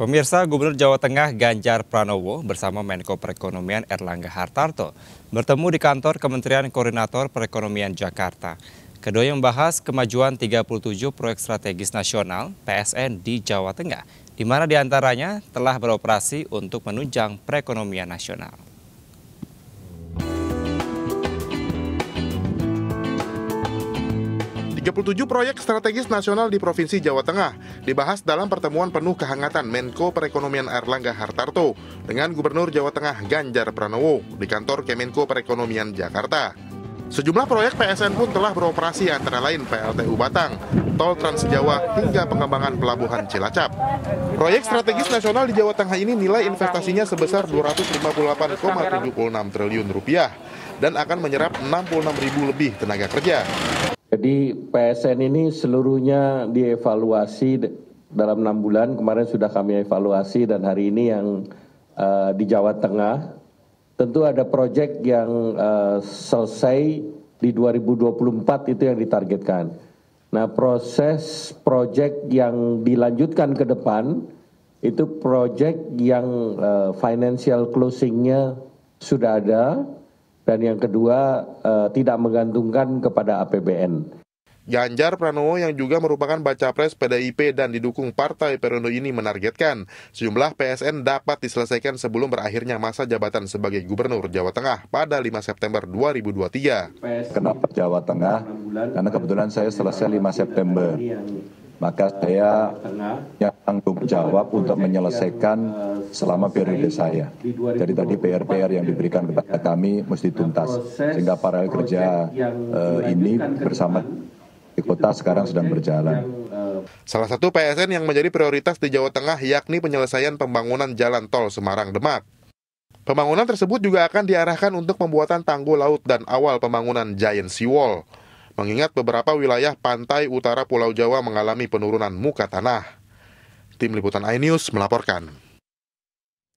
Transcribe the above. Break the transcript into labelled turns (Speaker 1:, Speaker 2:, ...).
Speaker 1: Pemirsa Gubernur Jawa Tengah Ganjar Pranowo bersama Menko Perekonomian Erlangga Hartarto bertemu di kantor Kementerian Koordinator Perekonomian Jakarta. Keduanya membahas kemajuan 37 proyek strategis nasional PSN di Jawa Tengah, di mana diantaranya telah beroperasi untuk menunjang perekonomian nasional.
Speaker 2: 37 proyek strategis nasional di Provinsi Jawa Tengah dibahas dalam pertemuan penuh kehangatan Menko Perekonomian Erlangga Hartarto dengan Gubernur Jawa Tengah Ganjar Pranowo di kantor Kemenko Perekonomian Jakarta. Sejumlah proyek PSN pun telah beroperasi antara lain PLTU Batang, Tol Trans Jawa hingga pengembangan pelabuhan Cilacap. Proyek strategis nasional di Jawa Tengah ini nilai investasinya sebesar 258,76 triliun rupiah dan akan menyerap 66 ribu lebih tenaga kerja. Jadi
Speaker 3: PSN ini seluruhnya dievaluasi dalam enam bulan. Kemarin sudah kami evaluasi dan hari ini yang uh, di Jawa Tengah. Tentu ada proyek yang uh, selesai di 2024 itu yang ditargetkan. Nah proses proyek yang dilanjutkan ke depan itu proyek yang uh, financial closingnya sudah ada dan yang kedua eh, tidak menggantungkan kepada APBN.
Speaker 2: Ganjar Pranowo yang juga merupakan baca pres PDIP dan didukung partai Perindo ini menargetkan sejumlah PSN dapat diselesaikan sebelum berakhirnya masa jabatan sebagai Gubernur Jawa Tengah pada 5 September 2023. Kenapa Jawa Tengah? Karena
Speaker 4: kebetulan saya selesai 5 September maka saya yang tanggung jawab untuk menyelesaikan selama periode saya. Jadi tadi PR-PR yang diberikan kepada kami mesti tuntas sehingga paralel kerja
Speaker 2: eh, ini
Speaker 4: bersama di kota sekarang sedang berjalan.
Speaker 2: Salah satu PSN yang menjadi prioritas di Jawa Tengah yakni penyelesaian pembangunan jalan tol Semarang-Demak. Pembangunan tersebut juga akan diarahkan untuk pembuatan tanggul laut dan awal pembangunan Giant Seawall mengingat beberapa wilayah pantai utara Pulau Jawa mengalami penurunan muka tanah. Tim Liputan iNews melaporkan.